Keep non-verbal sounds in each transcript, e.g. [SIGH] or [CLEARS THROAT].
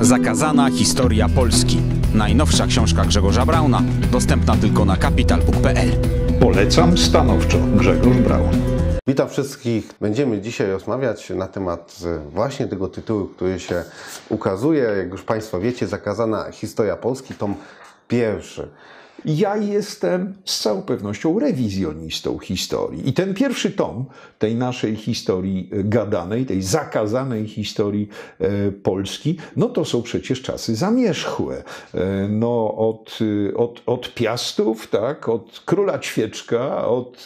Zakazana historia Polski. Najnowsza książka Grzegorza Brauna, dostępna tylko na kapital.pl. Polecam stanowczo Grzegorz Braun. Witam wszystkich. Będziemy dzisiaj rozmawiać na temat e, właśnie tego tytułu, który się ukazuje. Jak już Państwo wiecie, Zakazana historia Polski, tom pierwszy. Ja jestem z całą pewnością rewizjonistą historii. I ten pierwszy tom tej naszej historii e, gadanej, tej zakazanej historii e, Polski, no to są przecież czasy zamierzchłe. E, no od, od, od Piastów, tak, od Króla Ćwieczka, od,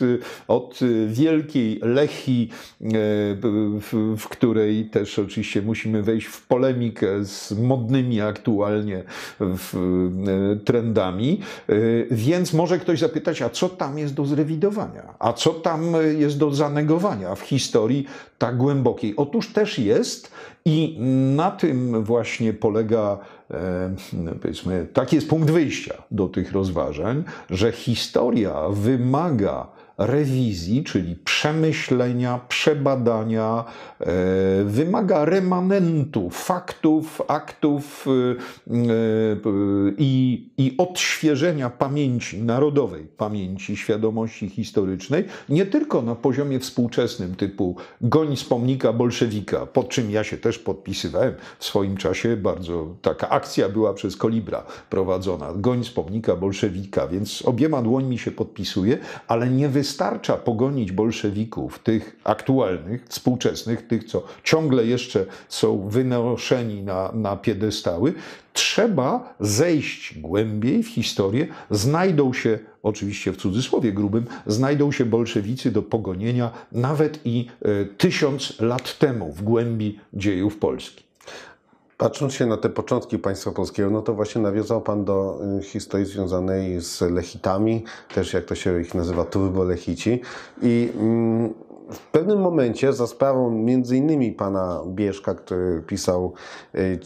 od Wielkiej Lechi, w, w której też oczywiście musimy wejść w polemikę z modnymi aktualnie trendami, Y, więc może ktoś zapytać, a co tam jest do zrewidowania? A co tam y, jest do zanegowania w historii tak głębokiej? Otóż też jest i na tym właśnie polega, e, powiedzmy, taki jest punkt wyjścia do tych rozważań, że historia wymaga rewizji, czyli przemyślenia, przebadania, e, wymaga remanentu faktów, aktów e, e, i, i odświeżenia pamięci narodowej, pamięci świadomości historycznej, nie tylko na poziomie współczesnym, typu goń z pomnika bolszewika, pod czym ja się też podpisywałem w swoim czasie, bardzo taka akcja była przez Kolibra prowadzona, goń z pomnika bolszewika, więc obiema dłońmi się podpisuje, ale nie wystarczy wystarcza pogonić bolszewików, tych aktualnych, współczesnych, tych, co ciągle jeszcze są wynoszeni na, na piedestały, trzeba zejść głębiej w historię. Znajdą się, oczywiście w cudzysłowie grubym, znajdą się bolszewicy do pogonienia nawet i e, tysiąc lat temu w głębi dziejów Polski. Patrząc się na te początki państwa polskiego, no to właśnie nawiązał Pan do y, historii związanej z Lechitami, też jak to się ich nazywa, Turbo Lechici. I mm, w pewnym momencie za sprawą między innymi pana Bieszka, który pisał y,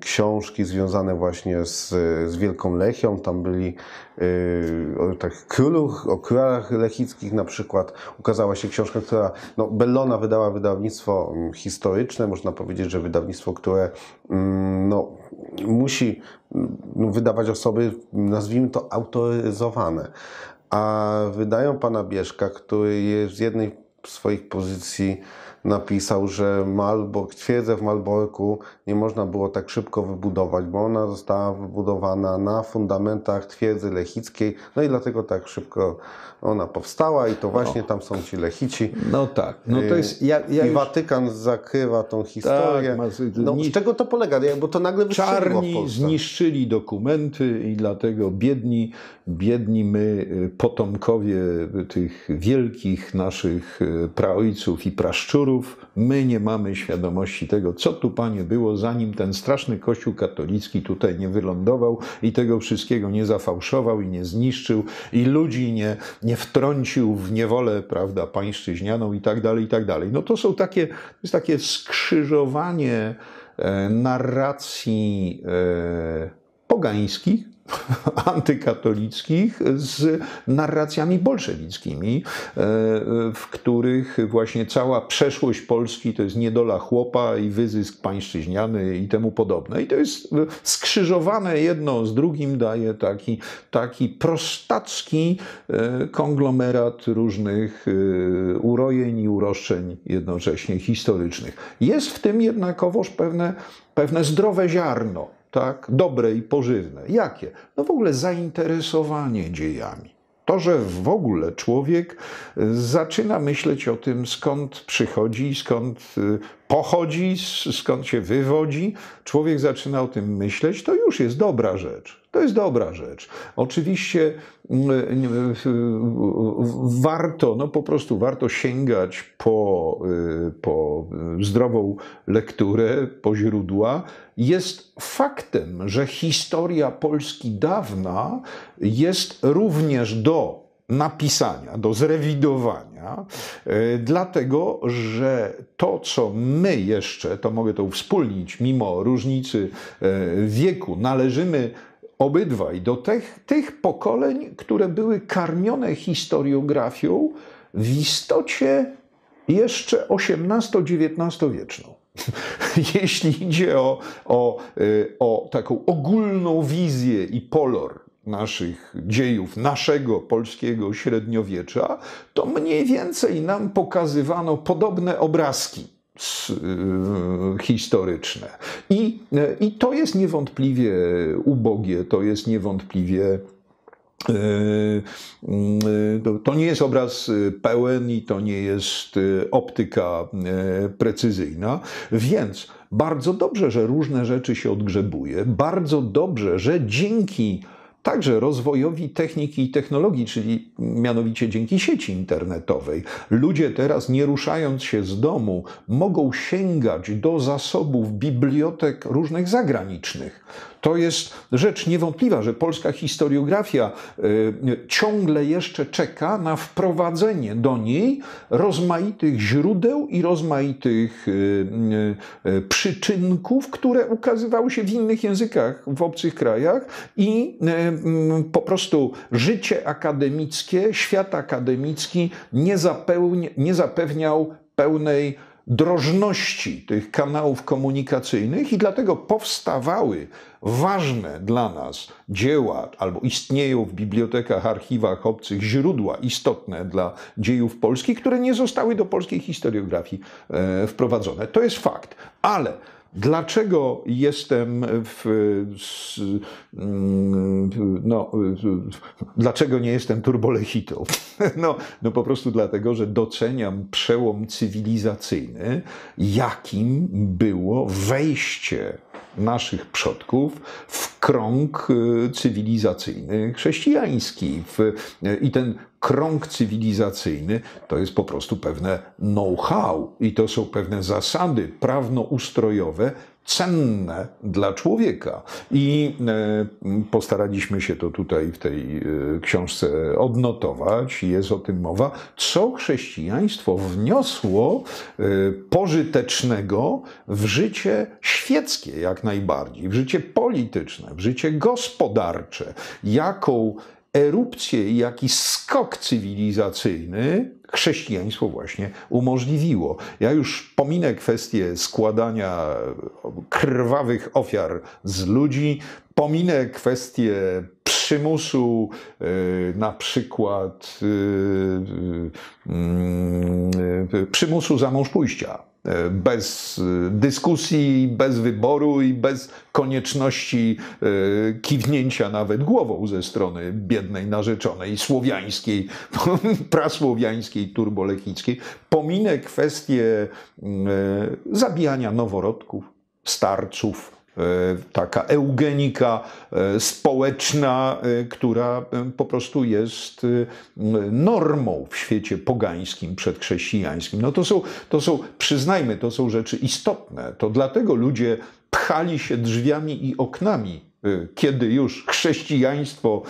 książki związane właśnie z, z Wielką Lechią, tam byli y, o tak królów, o królach lechickich na przykład, ukazała się książka, która no, Bellona wydała wydawnictwo historyczne, można powiedzieć, że wydawnictwo, które no, musi wydawać osoby, nazwijmy to autoryzowane. A wydają pana Bieszka, który jest z jednej swoich pozycji napisał, że Malbork, twierdzę w Malborku nie można było tak szybko wybudować, bo ona została wybudowana na fundamentach twierdzy lechickiej, no i dlatego tak szybko ona powstała i to no. właśnie no. tam są ci lechici. No tak, no to jest... Ja, ja I już... Watykan zakrywa tą historię. Tak, masy... no, z czego to polega? Bo to nagle Czarni zniszczyli dokumenty i dlatego biedni, biedni my, y, potomkowie tych wielkich naszych y, praojców i praszczurów, kościołów, my nie mamy świadomości tego, co tu, panie, było, zanim ten straszny kościół katolicki tutaj nie wylądował i tego wszystkiego nie zafałszował i nie zniszczył i ludzi nie, nie wtrącił w niewolę, prawda, pańszczyźnianą i tak dalej, i tak dalej. No to są takie, jest takie skrzyżowanie e, narracji e, pogańskich, [LAUGHS] antykatolickich z narracjami bolszewickimi, e, w których właśnie cała przeszłość Polski to jest niedola chłopa i wyzysk pańszczyźniany i temu podobne. I to jest e, skrzyżowane jedno z drugim, daje taki, taki prostacki e, konglomerat różnych urojeń i uroszczeń jednocześnie historycznych. Jest w tym jednakowoż pewne, pewne zdrowe ziarno tak, dobre i pożywne. Jakie? No w ogóle zainteresowanie dziejami. To, że w ogóle człowiek y, zaczyna myśleć o tym, skąd przychodzi, skąd y, pochodzi, skąd się wywodzi, człowiek zaczyna o tym myśleć, to już jest dobra rzecz. To jest dobra rzecz. Oczywiście mm, mm, warto, no po prostu warto sięgać po, y, po zdrową lekturę, po źródła. Jest faktem, że historia Polski dawna jest również do napisania, do zrewidowania, e, dlatego że to, co my jeszcze, to mogę to uwspólnić, mimo różnicy e, wieku, należymy obydwaj do tych, tych pokoleń, które były karmione historiografią w istocie jeszcze XVIII-XIX wieczną. [LAUGHS] Jeśli idzie o, o, e, o taką ogólną wizję i polor naszych dziejów, naszego polskiego średniowiecza, to mniej więcej nam pokazywano podobne obrazki y, historyczne. I, y, I to jest niewątpliwie ubogie, to jest niewątpliwie. Y, to nie jest obraz pełen i to nie jest optyka precyzyjna, więc bardzo dobrze, że różne rzeczy się odgrzebuje, bardzo dobrze, że dzięki także rozwojowi techniki i technologii, czyli mianowicie dzięki sieci internetowej. Ludzie teraz, nie ruszając się z domu, mogą sięgać do zasobów bibliotek różnych zagranicznych. To jest rzecz niewątpliwa, że polska historiografia y, ciągle jeszcze czeka na wprowadzenie do niej rozmaitych źródeł i rozmaitych y, y, przyczynków, które ukazywały się w innych językach, w obcych krajach i mm, po prostu życie akademickie, świat akademicki nie, nie zapewniał pełnej drożności tych kanałów komunikacyjnych i dlatego powstawały ważne dla nas dzieła, albo istnieją w bibliotekach, archiwach obcych źródła istotne dla dziejów Polski, które nie zostały do polskiej historiografii e, wprowadzone. To jest fakt, ale Dlaczego jestem w, mm, no, dlaczego nie jestem turbolechitą? [LAUGHS] No, no po prostu dlatego, że doceniam przełom cywilizacyjny, jakim było wejście naszych przodków w krąg y, cywilizacyjny chrześcijański. Y, I ten krąg cywilizacyjny to jest po prostu pewne know-how i to są pewne zasady prawnoustrojowe, cenne dla człowieka. I e, postaraliśmy się to tutaj w tej e, książce odnotować, jest o tym mowa, co chrześcijaństwo wniosło e, pożytecznego w życie świeckie jak najbardziej, w życie polityczne, w życie gospodarcze, jaką erupcję, jak i skok cywilizacyjny chrześcijaństwo właśnie umożliwiło. Ja już pominę kwestię składania krwawych ofiar z ludzi, pominę kwestię przymusu, y, na przykład y, y, przymusu za mąż pójścia E, bez e, dyskusji, bez wyboru i bez konieczności e, kiwnięcia nawet głową ze strony biednej narzeczonej słowiańskiej, [LAUGHS] prasłowiańskiej, turbolechickiej. Pominę kwestię mm, zabijania noworodków, starców, E, taka eugenika e, społeczna, e, która po prostu jest normą w świecie pogańskim, przedchrześcijańskim. No to są, to są, przyznajmy, to są rzeczy istotne. To dlatego ludzie pchali się drzwiami i oknami kiedy już chrześcijaństwo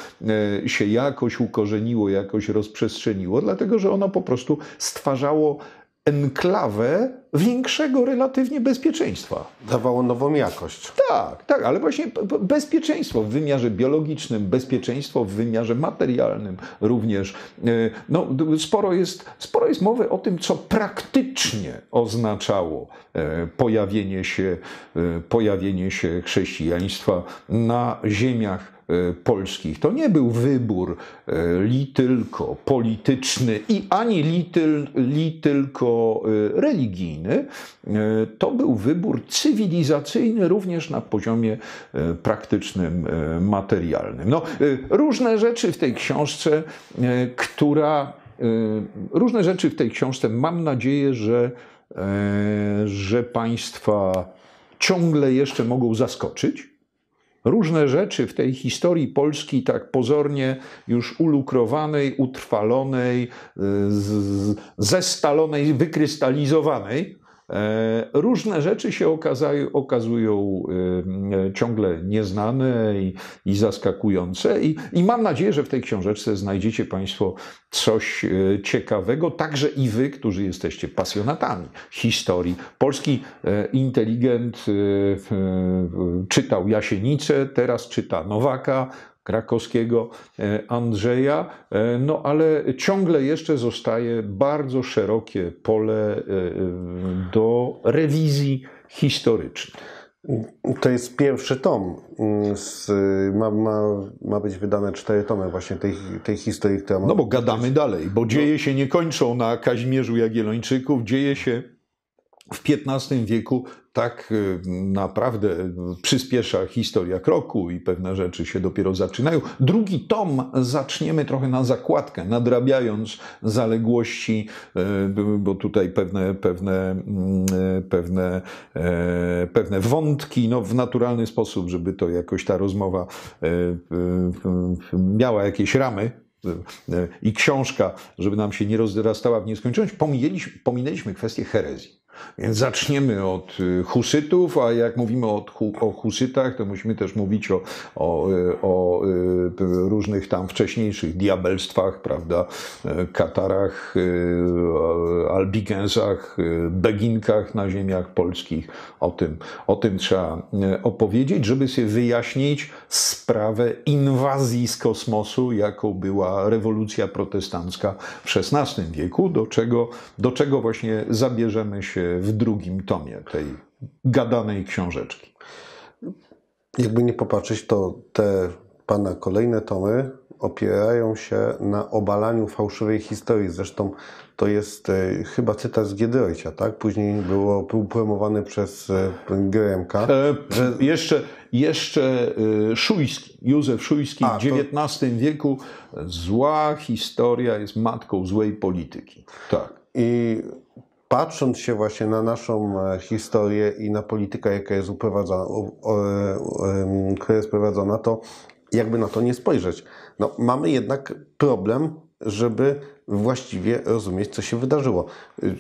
się jakoś ukorzeniło, jakoś rozprzestrzeniło, dlatego że ono po prostu stwarzało enklawę większego relatywnie bezpieczeństwa. Dawało nową jakość. Tak, tak, ale właśnie bezpieczeństwo w wymiarze biologicznym, bezpieczeństwo w wymiarze materialnym również. E, no, sporo, jest, sporo jest mowy o tym, co praktycznie oznaczało e, pojawienie się, e, pojawienie się chrześcijaństwa na ziemiach E, polskich. To nie był wybór e, li tylko polityczny i ani li, tyl, li tylko e, religijny. To był wybór cywilizacyjny również na poziomie praktycznym, materialnym. No, różne rzeczy w tej książce, która różne rzeczy w tej książce. Mam nadzieję, że, że Państwa ciągle jeszcze mogą zaskoczyć różne rzeczy w tej historii Polski, tak pozornie już ulukrowanej, utrwalonej, y, zestalonej, wykrystalizowanej, E, różne rzeczy się okazają, okazują e, ciągle nieznane i, i zaskakujące, I, I, mam nadzieję, że w tej książeczce znajdziecie Państwo coś e, ciekawego, także i Wy, którzy jesteście pasjonatami historii. Polski inteligent czytał Jasienicę, teraz czyta Nowaka, krakowskiego e, Andrzeja, e, no ale ciągle jeszcze zostaje bardzo szerokie pole e, do rewizji historycznych. To jest pierwszy tom. Mm, z, ma, ma, ma być wydane cztery tomy właśnie tej, tej historii, która ma... No bo gadamy dalej, bo no. dzieje się nie kończą na Kazimierzu Jagiellończyków, dzieje się w XV wieku tak y, naprawdę y, przyspiesza historia kroku i pewne rzeczy się dopiero zaczynają. Drugi tom zaczniemy trochę na zakładkę, nadrabiając zaległości, y, bo tutaj pewne, pewne, mm, pewne, e, pewne wątki no, w naturalny sposób, żeby to jakoś ta rozmowa e, e, miała jakieś ramy, i książka, żeby nam się nie rozrastała w nieskończoność, pominęliśmy, pominęliśmy kwestię herezji. Więc zaczniemy od y, husytów, a jak mówimy o, o husytach, to musimy też mówić o, o, y, o, y, różnych tam wcześniejszych diabelstwach, prawda, e, katarach, e, albigensach, beginkach na ziemiach polskich. O tym, o tym trzeba e, opowiedzieć, żeby sobie wyjaśnić sprawę inwazji z kosmosu, jaką była rewolucja protestancka w XVI wieku, do czego, do czego właśnie zabierzemy się w drugim tomie tej gadanej książeczki. Jakby nie popatrzeć, to te pana kolejne tomy opierają się na obalaniu fałszywej historii. Zresztą to jest e, chyba cytat z Giedroycia, tak? Później było, był promowany przez y, E, że... Jeszcze, jeszcze y, Szujski, Józef Szujski A, w XIX to... wieku zła historia jest matką złej polityki. Tak. I patrząc się właśnie na naszą e, historię i na politykę, jaka e, jest prowadzona, to jakby na to nie spojrzeć. No, mamy jednak problem, żeby właściwie rozumieć, co się wydarzyło.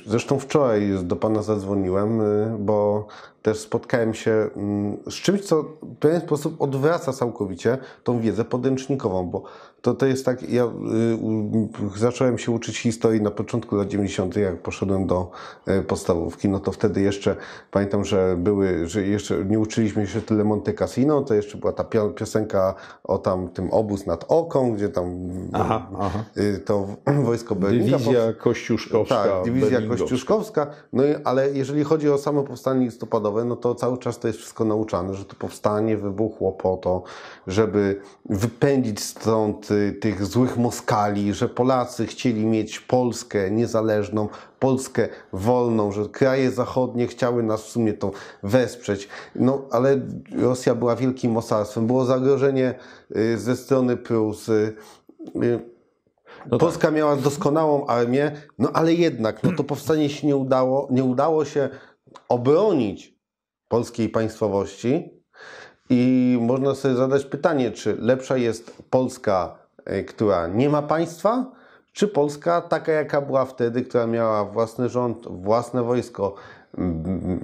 Zresztą wczoraj do Pana zadzwoniłem, y, bo też spotkałem się mm, z czymś, co w pewien sposób odwraca całkowicie tą wiedzę podręcznikową, bo to, to jest tak, ja y, zacząłem się uczyć historii na początku lat 90., jak poszedłem do y, podstawówki, no to wtedy jeszcze pamiętam, że były, że jeszcze nie uczyliśmy się tyle Monte Cassino, to jeszcze była ta piosenka o tam tym obóz nad oką, gdzie tam aha, aha. Y, to [CLEARS THROAT] wojsko Berlinga. Dywizja Kościuszkowska. Tak, dywizja Kościuszkowska. No i, ale jeżeli chodzi o samo powstanie listopadowe, no to cały czas to jest wszystko nauczane, że to powstanie wybuchło po to, żeby wypędzić stąd tych złych Moskali, że Polacy chcieli mieć Polskę niezależną, Polskę wolną, że kraje zachodnie chciały nas w sumie to wesprzeć. No ale Rosja była wielkim mocarstwem, było zagrożenie y, ze strony Prus. Y, y, no tak. Polska tak. miała doskonałą armię, no ale jednak no to [CLEARS THROAT] powstanie się nie udało, nie udało się obronić polskiej państwowości. I można sobie zadać pytanie, czy lepsza jest Polska E, która nie ma państwa, czy Polska taka, jaka była wtedy, która miała własny rząd, własne wojsko,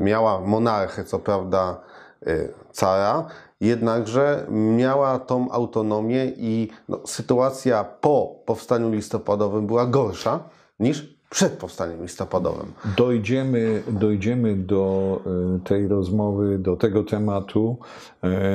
miała monarchę, co prawda e, cara, jednakże miała tą autonomię i no, sytuacja po powstaniu listopadowym była gorsza niż przed powstaniem listopadowym. Dojdziemy, dojdziemy do e, tej rozmowy, do tego tematu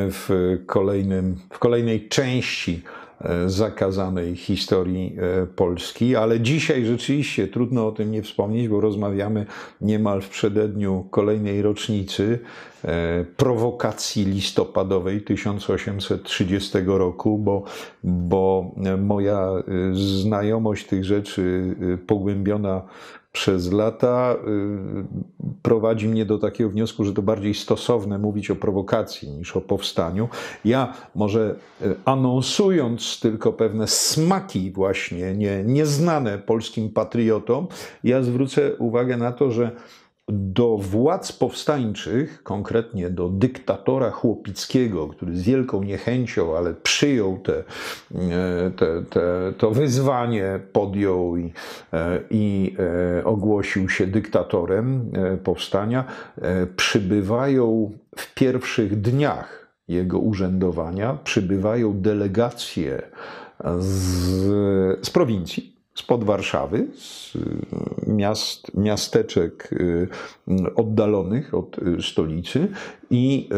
w, kolejnym, w kolejnej części E, zakazanej historii e, Polski, ale dzisiaj rzeczywiście trudno o tym nie wspomnieć, bo rozmawiamy niemal w przededniu kolejnej rocznicy e, prowokacji listopadowej 1830 roku, bo, bo moja znajomość tych rzeczy pogłębiona przez lata y, prowadzi mnie do takiego wniosku, że to bardziej stosowne mówić o prowokacji niż o powstaniu. Ja może y, anonsując tylko pewne smaki właśnie nie, nieznane polskim patriotom, ja zwrócę uwagę na to, że do władz powstańczych, konkretnie do dyktatora Chłopickiego, który z wielką niechęcią, ale przyjął te, e, te, te to wyzwanie, podjął i, e, i e, ogłosił się dyktatorem powstania, przybywają w pierwszych dniach jego urzędowania, przybywają delegacje z, z prowincji spod Warszawy, z y, miast, miasteczek y, oddalonych od y, stolicy, i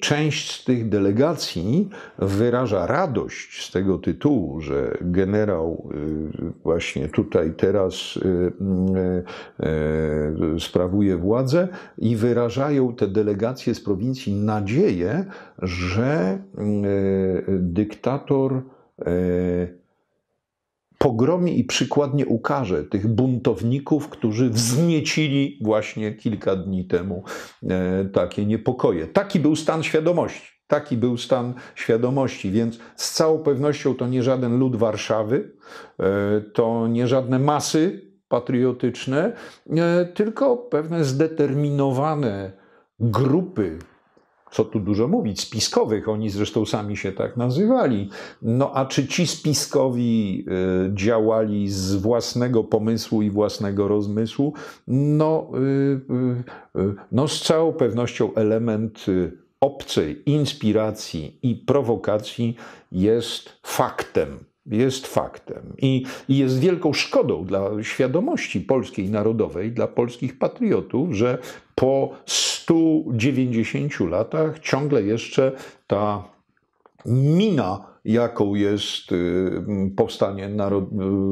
część z tych delegacji wyraża radość z tego tytułu, że generał właśnie tutaj teraz sprawuje władzę, i wyrażają te delegacje z prowincji nadzieję, że dyktator pogromie i przykładnie ukarze tych buntowników, którzy wzniecili właśnie kilka dni temu e, takie niepokoje. Taki był stan świadomości. Taki był stan świadomości, więc z całą pewnością to nie żaden lud Warszawy, e, to nie żadne masy patriotyczne, e, tylko pewne zdeterminowane grupy co tu dużo mówić, spiskowych, oni zresztą sami się tak nazywali. No a czy ci spiskowi y, działali z własnego pomysłu i własnego rozmysłu? No, y, y, no z całą pewnością element obcej inspiracji i prowokacji jest faktem jest faktem i, i jest wielką szkodą dla świadomości polskiej narodowej, dla polskich patriotów, że po 190 latach ciągle jeszcze ta mina jaką jest y, powstanie y,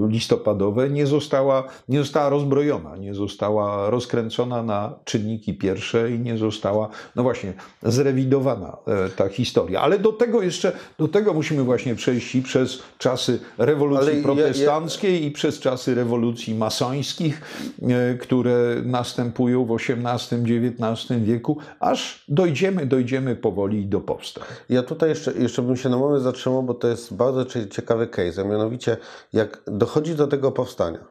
listopadowe, nie została, nie została rozbrojona, nie została rozkręcona na czynniki pierwsze i nie została, no właśnie, zrewidowana e, ta historia. Ale do tego jeszcze, do tego musimy właśnie przejść i przez czasy rewolucji Ale protestanckiej ja, ja... i przez czasy rewolucji masońskich, e, które następują w XVIII-XIX wieku, aż dojdziemy, dojdziemy powoli do powstań. Ja tutaj jeszcze, jeszcze bym się na moment zatrzymał bo to jest bardzo ciekawy case, a mianowicie jak dochodzi do tego powstania,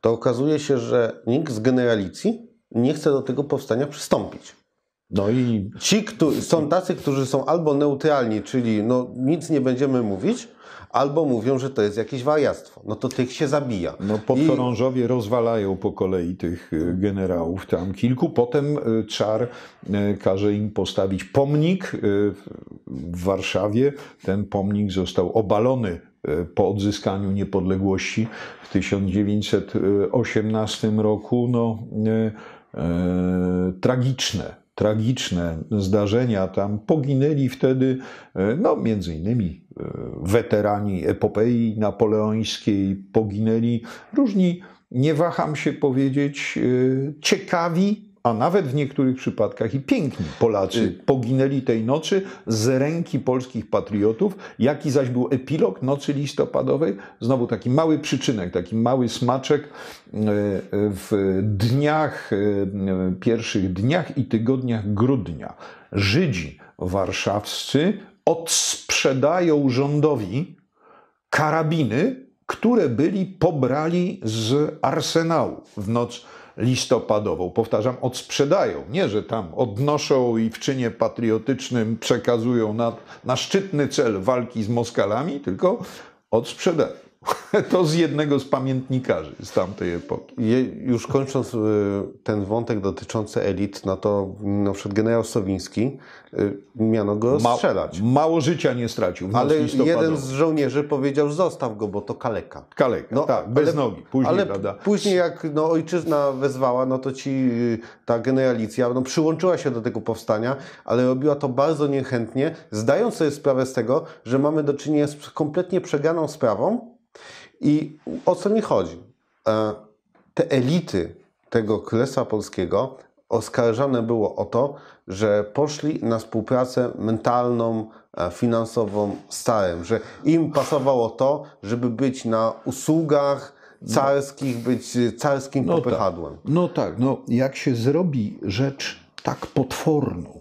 to okazuje się, że nikt z generalicji nie chce do tego powstania przystąpić. No i ci, którzy, są tacy, którzy są albo neutralni, czyli no, nic nie będziemy mówić, albo mówią, że to jest jakieś wariactwo. No to tych się zabija. No podchorążowie I... rozwalają po kolei tych e, generałów tam kilku. Potem e, czar e, każe im postawić pomnik w Warszawie. Ten pomnik został obalony po odzyskaniu niepodległości w 1918 roku. No, e, tragiczne tragiczne zdarzenia tam. Poginęli wtedy, e, no między innymi e, weterani epopei napoleońskiej, poginęli różni, nie waham się powiedzieć, e, ciekawi a nawet w niektórych przypadkach i piękni Polacy y- poginęli tej nocy z ręki polskich patriotów. Jaki zaś był epilog nocy listopadowej? Znowu taki mały przyczynek, taki mały smaczek y, y, w dniach, pierwszych dniach i tygodniach grudnia. Żydzi warszawscy odsprzedają rządowi karabiny, które byli pobrali z arsenału w noc listopadową. Powtarzam, odsprzedają. Nie, że tam odnoszą i w czynie patriotycznym przekazują na, na szczytny cel walki z Moskalami, tylko odsprzedają. [LAUGHS] To z jednego z pamiętnikarzy z tamtej epoki. Je, już kończąc y, ten wątek dotyczący elit, no to no, przed generał Sowiński y, miano go Ma, strzelać. Mało życia nie stracił. Ale jeden z żołnierzy powiedział, zostaw go, bo to kaleka. Kaleka, no, tak, bez ale, nogi. Później, ale prawda? później jak no, ojczyzna wezwała, no to ci y, ta generalicja no, przyłączyła się do tego powstania, ale robiła to bardzo niechętnie, zdając sobie sprawę z tego, że mamy do czynienia z kompletnie przeganą sprawą, i o co mi chodzi? E, te elity tego Królestwa Polskiego oskarżane było o to, że poszli na współpracę mentalną, e, finansową z carem, że im pasowało to, żeby być na usługach carskich, być carskim no tak. popychadłem. Tak. No tak, no jak się zrobi rzecz tak potworną,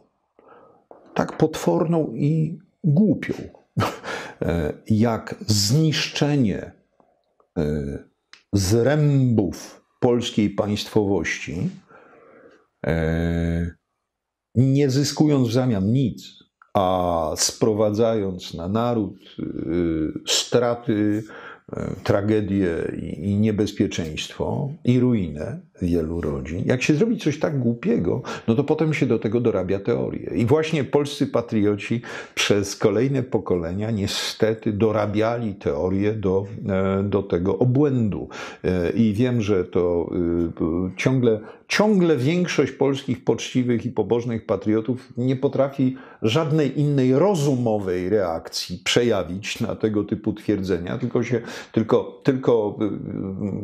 tak potworną i głupią, [LAUGHS] e, jak zniszczenie zrębów polskiej państwowości, e, nie zyskując w zamian nic, a sprowadzając na naród e, straty, e, tragedię i niebezpieczeństwo i ruinę, wielu rodzin. Jak się zrobi coś tak głupiego, no to potem się do tego dorabia teorię. I właśnie polscy patrioci przez kolejne pokolenia niestety dorabiali teorię do, e, do tego obłędu. E, I wiem, że to e, ciągle, ciągle większość polskich poczciwych i pobożnych patriotów nie potrafi żadnej innej rozumowej reakcji przejawić na tego typu twierdzenia, tylko, się, tylko, tylko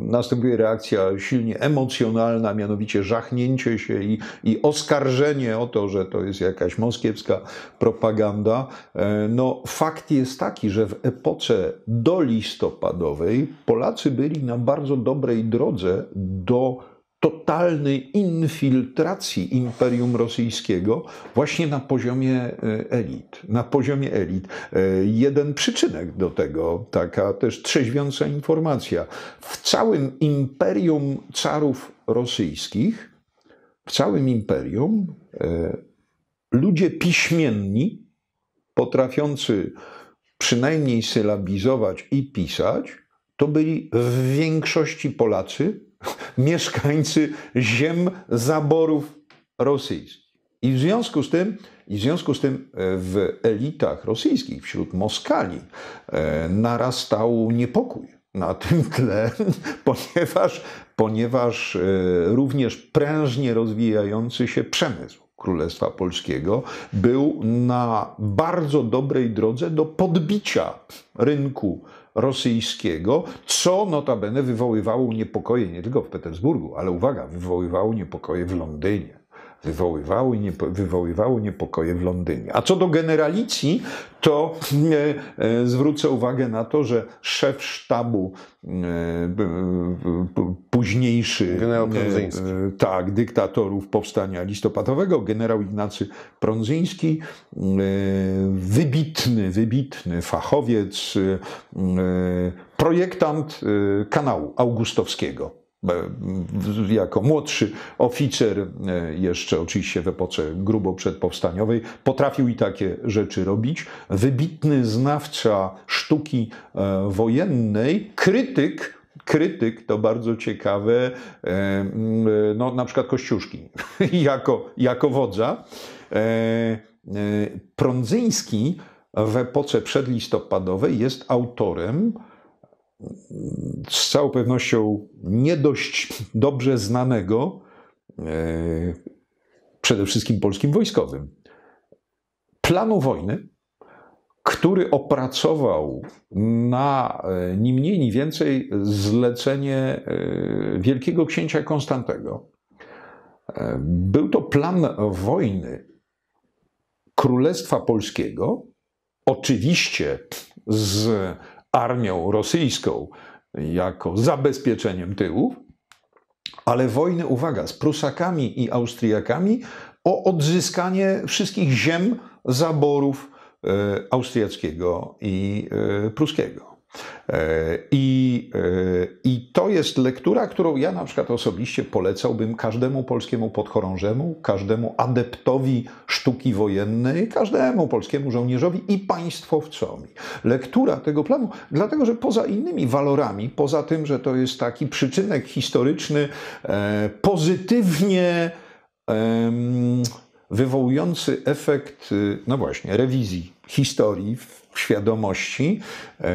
następuje reakcja silnie emocjonalna, irracjonalna, mianowicie żachnięcie się i, i oskarżenie o to, że to jest jakaś moskiewska propaganda. E, no, fakt jest taki, że w epoce dolistopadowej Polacy byli na bardzo dobrej drodze do totalnej infiltracji Imperium Rosyjskiego właśnie na poziomie e, elit. Na poziomie elit. E, jeden przyczynek do tego, taka też trzeźwiąca informacja. W całym Imperium Czarów Rosyjskich, w całym Imperium e, ludzie piśmienni, potrafiący przynajmniej sylabizować i pisać, to byli w większości Polacy, [LAUGHS] mieszkańcy ziem zaborów rosyjskich. I w związku z tym, i w związku z tym e, w elitach rosyjskich, wśród Moskali, e, narastał niepokój na tym tle, [LAUGHS] ponieważ, ponieważ e, również prężnie rozwijający się przemysł Królestwa Polskiego był na bardzo dobrej drodze do podbicia rynku rosyjskiego, co notabene wywoływało niepokoje nie tylko w Petersburgu, ale uwaga, wywoływało niepokoje w Londynie wywoływały, niepo, wywoływały niepokoje w Londynie. A co do generalicji, to e, e, zwrócę uwagę na to, że szef sztabu e, późniejszy, generał e, Prądzyński. E, tak, dyktatorów powstania listopadowego, generał Ignacy Prądzyński, e, wybitny, wybitny fachowiec, projektant kanału augustowskiego E, jako młodszy oficer, e, jeszcze oczywiście w epoce grubo przedpowstaniowej, potrafił i takie rzeczy robić. Wybitny znawca sztuki e, wojennej, krytyk krytyk, to bardzo ciekawe, no, na przykład Kościuszki [LAUGHS] jako, jako wodza. Prądzyński w epoce przedlistopadowej jest autorem z całą pewnością nie dość dobrze znanego e, przede wszystkim polskim wojskowym. Planu wojny, który opracował na e, ni mniej, ni więcej zlecenie e, wielkiego księcia Konstantego. Był to plan wojny Królestwa Polskiego, oczywiście z armią rosyjską jako zabezpieczeniem tyłów, ale wojny, uwaga, z Prusakami i Austriakami o odzyskanie wszystkich ziem zaborów e, austriackiego i e, pruskiego. E, I, e, I to jest lektura, którą ja na przykład osobiście polecałbym każdemu polskiemu podchorążemu, każdemu adeptowi sztuki wojennej, każdemu polskiemu żołnierzowi i państwowcowi. Lektura tego planu, dlatego że poza innymi walorami, poza tym, że to jest taki przyczynek historyczny, e, pozytywnie wywołujący efekt, y, no właśnie, rewizji historii, w świadomości, e,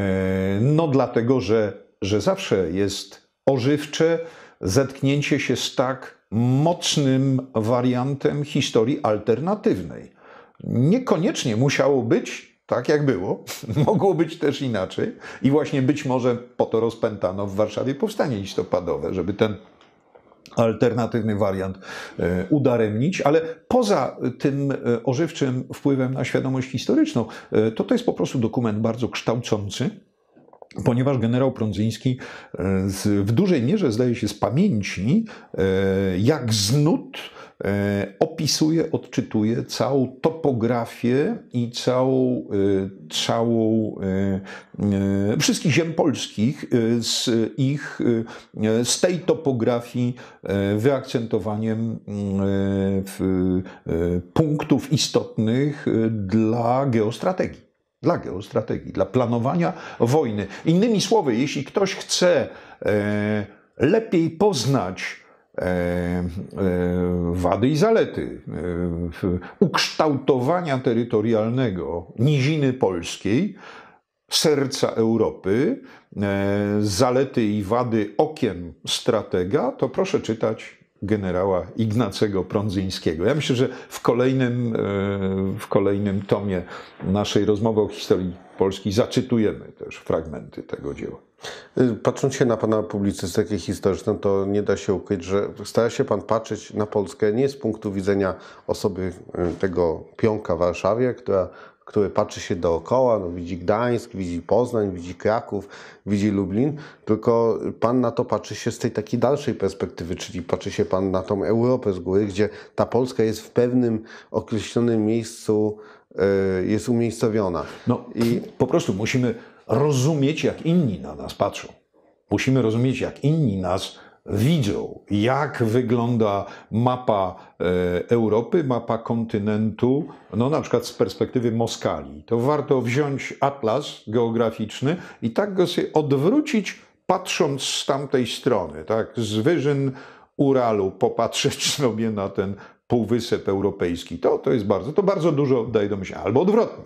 no dlatego, że, że zawsze jest ożywcze zetknięcie się z tak mocnym wariantem historii alternatywnej. Niekoniecznie musiało być tak jak było, [LAUGHS] mogło być też inaczej i właśnie być może po to rozpętano w Warszawie powstanie listopadowe, żeby ten alternatywny wariant e, udaremnić, ale poza tym e, ożywczym wpływem na świadomość historyczną, e, to to jest po prostu dokument bardzo kształcący. Ponieważ generał Prądzyński w dużej mierze zdaje się z pamięci, jak z nut, E, opisuje, odczytuje całą topografię i całą, e, całą e, wszystkich ziem polskich z ich, z tej topografii wyakcentowaniem mm, punktów istotnych dla geostrategii dla geostrategii, dla planowania wojny. Innymi słowy, jeśli ktoś chce lepiej poznać E, e, wady i zalety e, ukształtowania terytorialnego niziny polskiej, serca Europy, zalety i wady okien stratega, to proszę czytać generała Ignacego Prądzyńskiego. Ja myślę, że w kolejnym, e, w kolejnym tomie naszej rozmowy o historii Polski zaczytujemy też fragmenty tego dzieła. Y, patrząc się na Pana publicystykę historyczną, to nie da się ukryć, że stara się Pan patrzeć na Polskę nie z punktu widzenia osoby y, tego pionka w Warszawie, która który patrzy się dookoła, no, widzi Gdańsk, widzi Poznań, widzi Kraków, widzi Lublin, tylko Pan na to patrzy się z tej takiej dalszej perspektywy, czyli patrzy się Pan na tą Europę z góry, gdzie ta Polska jest w pewnym określonym miejscu, e, jest umiejscowiona. No i po prostu musimy rozumieć, jak inni na nas patrzą. Musimy rozumieć, jak inni nas widzą, jak wygląda mapa e, Europy, mapa kontynentu, no na przykład z perspektywy Moskali. To warto wziąć atlas geograficzny i tak go sobie odwrócić, patrząc z tamtej strony, tak, z wyżyn Uralu, popatrzeć [LAUGHS] sobie na ten półwysep europejski. To, to jest bardzo, to bardzo dużo daje do myślenia. Albo odwrotnie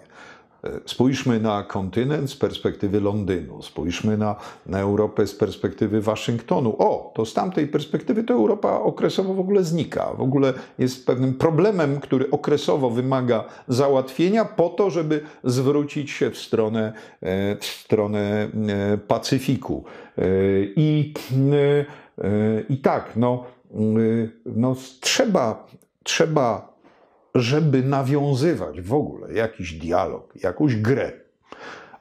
Spójrzmy na kontynent z perspektywy Londynu, spójrzmy na, na Europę z perspektywy Waszyngtonu. O, to z tamtej perspektywy to Europa okresowo w ogóle znika, w ogóle jest pewnym problemem, który okresowo wymaga załatwienia po to, żeby zwrócić się w stronę, e, w stronę e, Pacyfiku. E, I, i tak, no, no trzeba, trzeba żeby nawiązywać w ogóle jakiś dialog, jakąś grę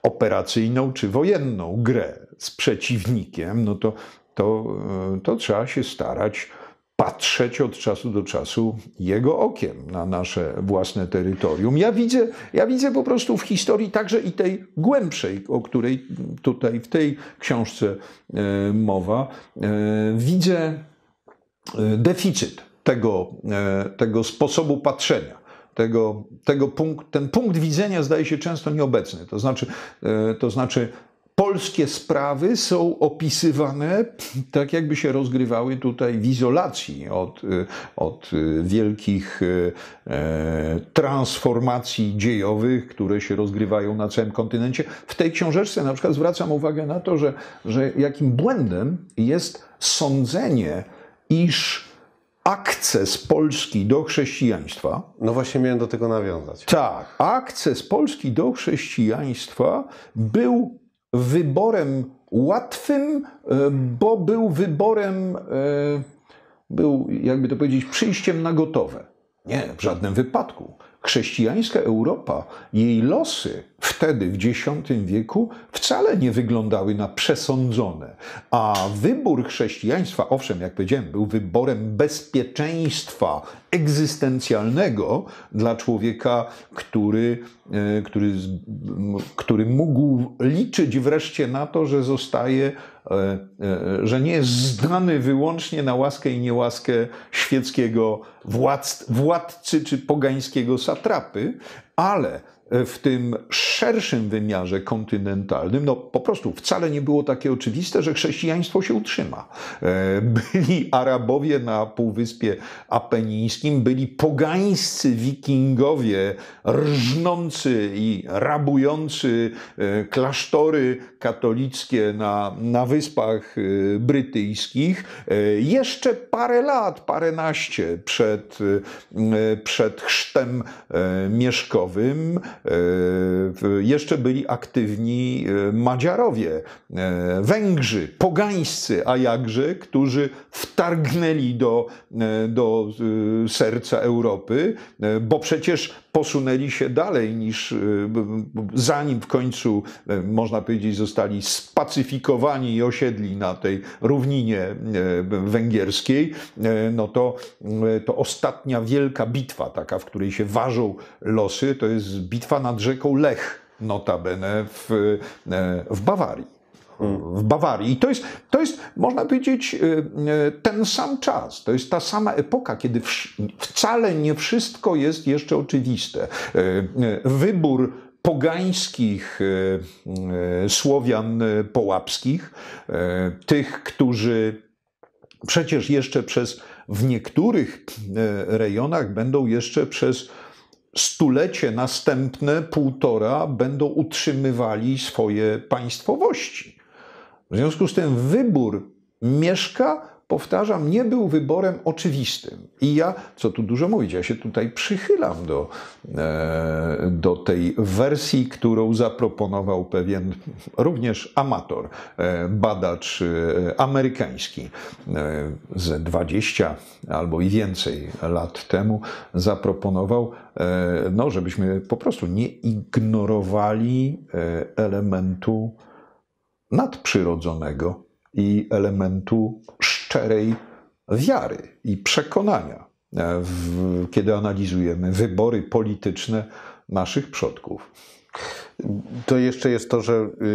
operacyjną czy wojenną grę z przeciwnikiem, no to, to, e, to trzeba się starać patrzeć od czasu do czasu jego okiem na nasze własne terytorium. Ja widzę, ja widzę po prostu w historii także i tej głębszej, o której tutaj w tej książce e, mowa, e, widzę deficyt tego, e, tego sposobu patrzenia tego, tego punkt, ten punkt widzenia zdaje się często nieobecny. To znaczy, e, to znaczy, polskie sprawy są opisywane [LAUGHS] tak, jakby się rozgrywały tutaj w izolacji od, e, od wielkich transformacji dziejowych, które się rozgrywają na całym kontynencie. W tej książeczce na przykład zwracam uwagę na to, że, że jakim błędem jest sądzenie, iż akces Polski do chrześcijaństwa. No właśnie miałem do tego nawiązać. Tak, akces Polski do chrześcijaństwa był wyborem łatwym, e, bo był wyborem, e, był jakby to powiedzieć, przyjściem na gotowe. Nie, w żadnym wypadku. Chrześcijańska Europa, jej losy wtedy w X wieku wcale nie wyglądały na przesądzone, a wybór chrześcijaństwa, owszem, jak powiedziałem, był wyborem bezpieczeństwa egzystencjalnego dla człowieka, który, e, który, który mógł liczyć wreszcie na to, że zostaje, e, e, że nie jest zdany wyłącznie na łaskę i niełaskę świeckiego władcy czy pogańskiego satrapy, ale w tym szerszym wymiarze kontynentalnym, no po prostu wcale nie było takie oczywiste, że chrześcijaństwo się utrzyma. E, byli Arabowie na Półwyspie Apenińskim, byli pogańscy wikingowie rżnący i rabujący e, klasztory katolickie na, na Wyspach e, Brytyjskich. Jeszcze parę lat, paręnaście przed, przed chrztem mieszkowym w jeszcze byli aktywni e, Madziarowie, e, Węgrzy, pogańscy, a jakże, którzy wtargnęli do, e, do serca Europy, bo przecież posunęli się dalej niż zanim w końcu, można powiedzieć, zostali spacyfikowani i osiedli na tej równinie węgierskiej, no to, to ostatnia wielka bitwa, taka, w której się ważą losy, to jest bitwa nad rzeką Lech notabene w, e, w Bawarii w Bawarii. I to jest, to jest, można powiedzieć, e, e, ten sam czas, to jest ta sama epoka, kiedy wcale nie wszystko jest jeszcze oczywiste. Wybór pogańskich Słowian połapskich, tych, którzy przecież jeszcze przez w niektórych rejonach będą jeszcze przez stulecie następne, półtora, będą utrzymywali swoje państwowości. W związku z tym wybór Mieszka powtarzam, nie był wyborem oczywistym. I ja, co tu dużo mówić, ja się tutaj przychylam do, e, do tej wersji, którą zaproponował pewien również amator, e, badacz e, amerykański ze 20 albo i więcej lat temu zaproponował, no, żebyśmy po prostu nie ignorowali elementu nadprzyrodzonego i elementu szczęścia szczerej wiary i przekonania, e, w, kiedy analizujemy wybory polityczne naszych przodków. To jeszcze jest to, że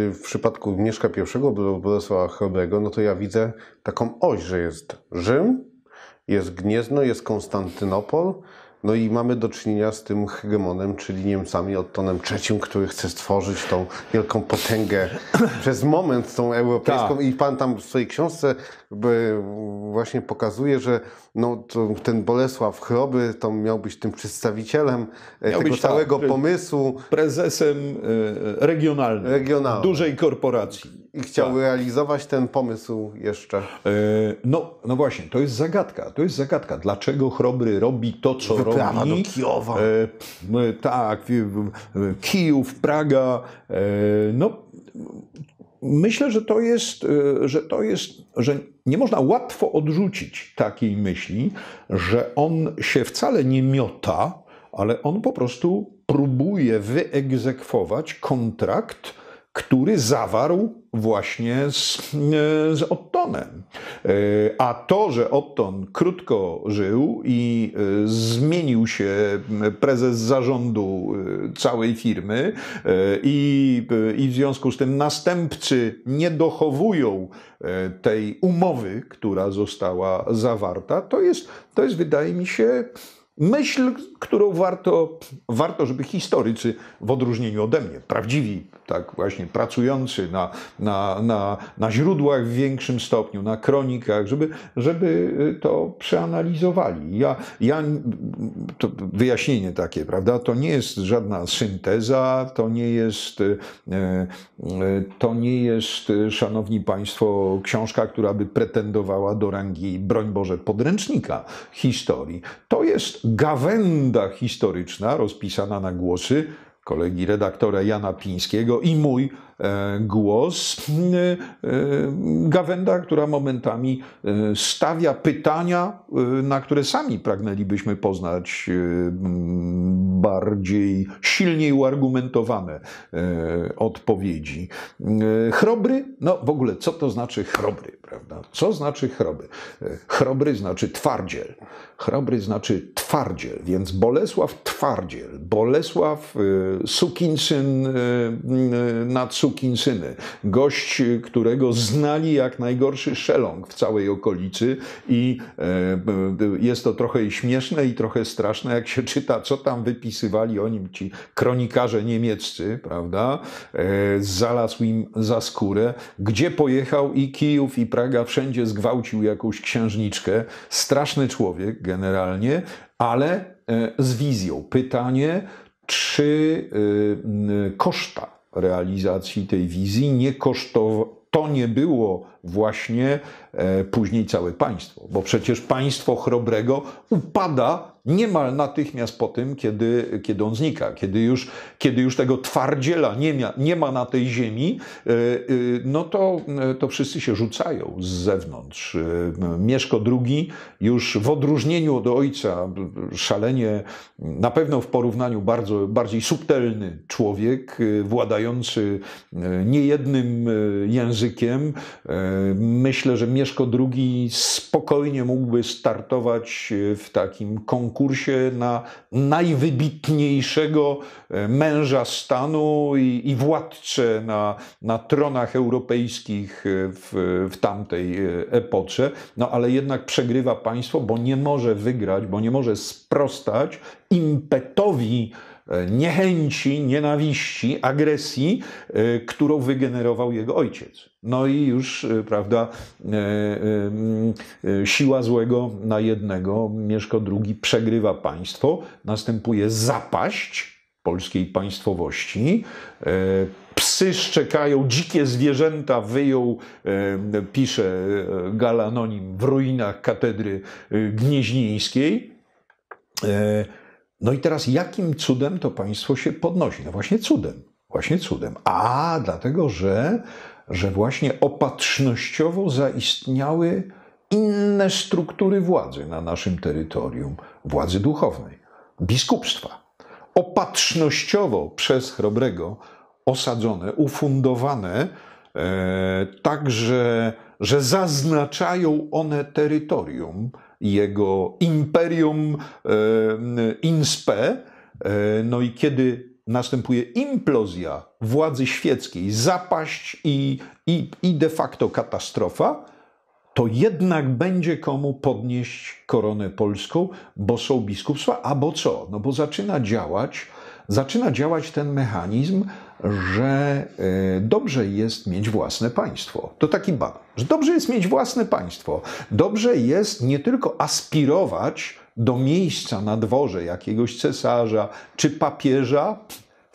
y, w przypadku Mieszka I Bolesława Chrobrego, no to ja widzę taką oś, że jest Rzym, jest Gniezno, jest Konstantynopol, no i mamy do czynienia z tym hegemonem, czyli Niemcami, Ottonem III, który chce stworzyć tą wielką potęgę [CLEARS THROAT] przez moment tą europejską. Ta. I pan tam w swojej książce właśnie pokazuje, że no, ten Bolesław Chroby to miał być tym przedstawicielem e, miał tego tak. całego ta, pomysłu. Prezesem e, regionalnym, regionalnym, dużej korporacji i chciał tak. realizować ten pomysł jeszcze. E, no, no właśnie, to jest zagadka. To jest zagadka. Dlaczego Chrobry robi to, co Wyprawa robi? do Kijowa. E, e tak, e, Kijów, Praga. E, no, myślę, że to jest, że to jest, że nie można łatwo odrzucić takiej myśli, że on się wcale nie miota, ale on po prostu próbuje wyegzekwować kontrakt, który zawarł właśnie z, e, z Ottonem. E, a to, że Otton krótko żył i e, zmienił się prezes zarządu całej firmy i, i w związku z tym następcy nie dochowują tej umowy, która została zawarta, to jest, to jest wydaje mi się, Myśl, którą warto, warto, żeby historycy w odróżnieniu ode mnie, prawdziwi, tak właśnie pracujący na, na, na, na źródłach w większym stopniu, na kronikach, żeby, żeby y, to przeanalizowali. Ja, ja, to wyjaśnienie takie, prawda, to nie jest żadna synteza, to nie jest, y, y, to nie jest, szanowni państwo, książka, która by pretendowała do rangi, broń Boże, podręcznika historii. To jest gawenda historyczna rozpisana na głosy kolegi redaktora Jana Pińskiego i mój E, głos. Mm, e, Gawenda, która momentami e, stawia pytania, na które sami pragnęlibyśmy poznać mm, bardziej, silniej uargumentowane odpowiedzi. Mm, chrobry? No w ogóle, co to znaczy chrobry, prawda? Co znaczy chrobry? Chrobry znaczy twardziel. Chrobry znaczy twardziel, więc Bolesław Twardziel, Bolesław Sukinsyn nad Sukinsyn, sukinsyny. Gość, y, którego znali jak najgorszy szeląg w całej okolicy i e, e, jest to trochę śmieszne i trochę straszne, jak się czyta, co tam wypisywali o nim ci kronikarze niemieccy, prawda? E, zalazł im za skórę. Gdzie pojechał i Kijów, i Praga, wszędzie zgwałcił jakąś księżniczkę. Straszny człowiek generalnie, ale z wizją. Pytanie, czy koszta realizacji tej wizji nie kosztowało. To nie było właśnie e, później całe państwo, bo przecież państwo Chrobrego upada Niemal natychmiast po tym, kiedy, kiedy on znika, kiedy już, kiedy już tego twardziela nie, mia, nie ma na tej ziemi, e, e, no to, e, to wszyscy się rzucają z zewnątrz. Mieszko II już w odróżnieniu od ojca, szalenie, na pewno w porównaniu bardzo, bardziej subtelny człowiek, władający niejednym językiem. Myślę, że Mieszko II spokojnie mógłby startować w takim konkursie konkursie na najwybitniejszego e, męża stanu i, i władcę na, na tronach europejskich e, w, w tamtej e, epoce, no ale jednak przegrywa państwo, bo nie może wygrać, bo nie może sprostać impetowi E, niechęci, nienawiści, agresji, e, którą wygenerował jego ojciec. No i już, e, prawda, siła złego na jednego, Mieszko II przegrywa państwo, następuje zapaść polskiej państwowości, psy szczekają, dzikie zwierzęta wyją, pisze Galanonim, w ruinach katedry gnieźnieńskiej. No i teraz jakim cudem to państwo się podnosi? No właśnie cudem, właśnie cudem. A dlatego, że, że właśnie opatrznościowo zaistniały inne struktury władzy na naszym terytorium, władzy duchownej, biskupstwa. Opatrznościowo przez Chrobrego osadzone, ufundowane, e, tak że zaznaczają one terytorium, jego imperium e, inspe. E, no i kiedy następuje implozja władzy świeckiej, zapaść i, i, i de facto katastrofa, to jednak będzie komu podnieść koronę polską, bo są biskupstwa, a bo co? No bo zaczyna działać, zaczyna działać ten mechanizm, że e, dobrze jest mieć własne państwo. To taki ban, że dobrze jest mieć własne państwo. Dobrze jest nie tylko aspirować do miejsca na dworze jakiegoś cesarza czy papieża,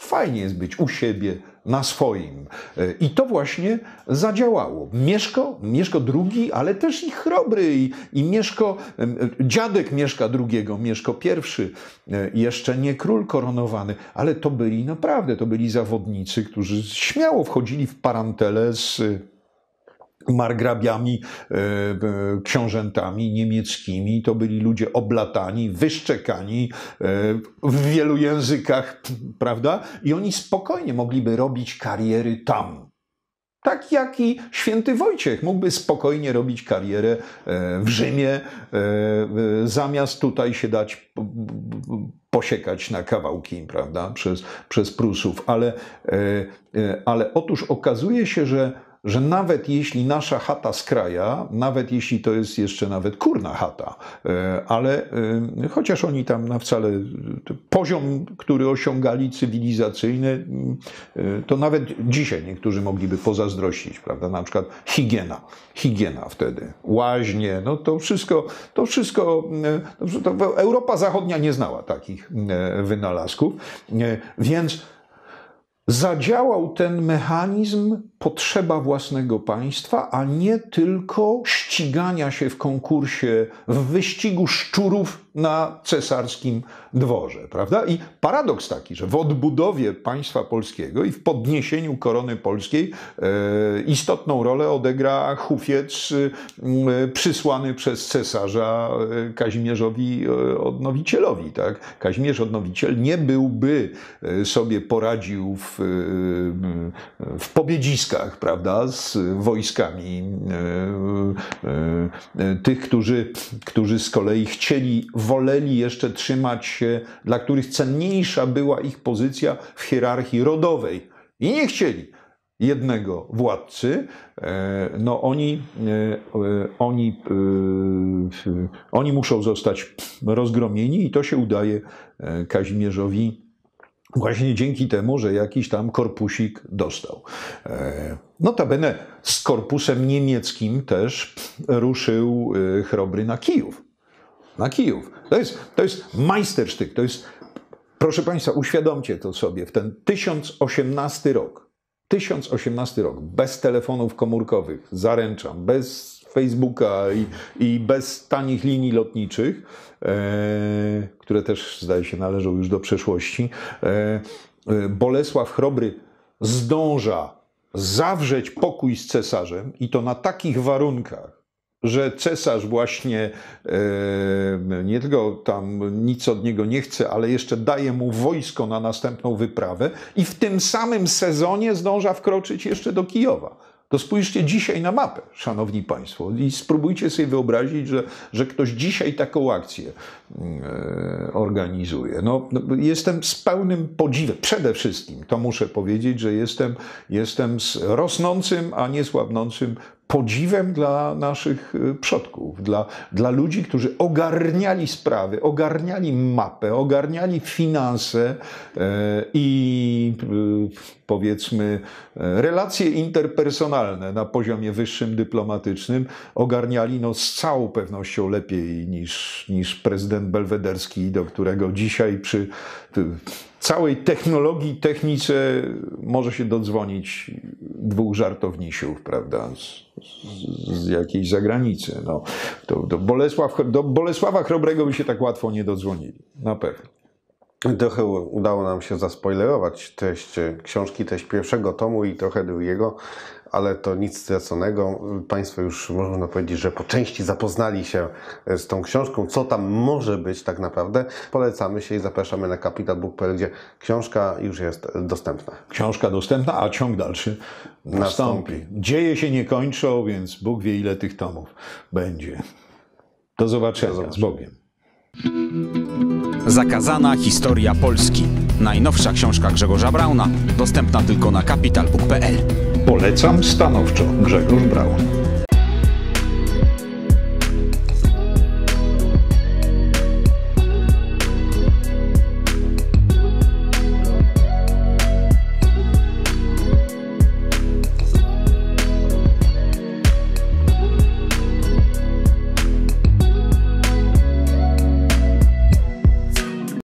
Fajnie jest być u siebie, na swoim. E, I to właśnie zadziałało. Mieszko, Mieszko II, ale też i Chrobry, i, i Mieszko, e, dziadek Mieszka II, Mieszko e, I, jeszcze nie król koronowany, ale to byli naprawdę, to byli zawodnicy, którzy śmiało wchodzili w parantele z margrabiami, e, książętami niemieckimi. To byli ludzie oblatani, wyszczekani e, w wielu językach, prawda? I oni spokojnie mogliby robić kariery tam. Tak jak i święty Wojciech mógłby spokojnie robić karierę e, w Rzymie, zamiast tutaj się dać posiekać na kawałki, prawda, przez, przez Prusów. Ale, ale otóż okazuje się, że że nawet jeśli nasza chata skraja, nawet jeśli to jest jeszcze nawet kurna chata, e, ale e, chociaż oni tam na wcale e, poziom, który osiągali cywilizacyjny, to nawet dzisiaj niektórzy mogliby pozazdrościć, prawda? Na przykład higiena, higiena wtedy, łaźnie, no to wszystko, to wszystko, to Europa Zachodnia nie znała takich wynalazków, więc zadziałał ten mechanizm potrzeba własnego państwa, a nie tylko ścigania się w konkursie, w wyścigu szczurów na cesarskim dworze, prawda? I paradoks taki, że w odbudowie państwa polskiego i w podniesieniu korony polskiej e, istotną rolę odegra hufiec e, przysłany przez cesarza e, Kazimierzowi Odnowicielowi, tak? Kazimierz Odnowiciel nie byłby sobie poradził w, w pobiedziskach, prawda, z wojskami tych, którzy, którzy z kolei chcieli woleli jeszcze trzymać się, dla których cenniejsza była ich pozycja w hierarchii rodowej i nie chcieli jednego władcy, e, no oni, e, e, oni, oni muszą zostać rozgromieni i to się udaje Kazimierzowi właśnie dzięki temu, że jakiś tam korpusik dostał. Notabene z korpusem niemieckim też ruszył Chrobry na Kijów na Kijów. To jest, to jest majstersztyk, to jest, proszę Państwa, uświadomcie to sobie, w ten 1018 rok, 1018 rok, bez telefonów komórkowych, zaręczam, bez Facebooka i, i bez tanich linii lotniczych, e, które też zdaje się należą już do przeszłości, e, e Bolesław Chrobry zdąża zawrzeć pokój z cesarzem i to na takich warunkach, że cesarz właśnie nie tylko tam nic od niego nie chce, ale jeszcze daje mu wojsko na następną wyprawę i w tym samym sezonie zdąża wkroczyć jeszcze do Kijowa. To spójrzcie dzisiaj na mapę, szanowni państwo, i spróbujcie sobie wyobrazić, że, że ktoś dzisiaj taką akcję mm, e, organizuje. No, no, jestem z pełnym podziwem, przede wszystkim to muszę powiedzieć, że jestem, jestem z rosnącym, a nie słabnącym podziwem dla naszych y, przodków, dla, dla ludzi, którzy ogarniali sprawy, ogarniali mapę, ogarniali finanse e, i y, powiedzmy e, relacje interpersonalne na poziomie wyższym dyplomatycznym ogarniali no, z całą pewnością lepiej niż, niż prezydent belwederski, do którego dzisiaj przy y, całej technologii, technice może się dodzwonić dwóch żartownisiów, prawda, z, z jakiejś zagranicy. No, do, Bolesław, do Bolesława Chrobrego by się tak łatwo nie dodzwonili, na pewno. Trochę udało nam się zaspoilerować treść e, książki, treść pierwszego tomu i trochę drugiego, ale to nic straconego. Państwo już można powiedzieć, że po części zapoznali się e, z tą książką, co tam może być tak naprawdę. Polecamy się i zapraszamy na kapitalbook.pl, gdzie książka już jest dostępna. Książka dostępna, a ciąg dalszy nastąpi. nastąpi. Dzieje się nie kończą, więc Bóg wie, ile tych tomów będzie. Do zobaczenia. Do zobaczenia. Z Bogiem. Zakazana historia Polski. Najnowsza książka Grzegorza Brauna, dostępna tylko na kapital.pl. Polecam stanowczo Grzegorz Braun.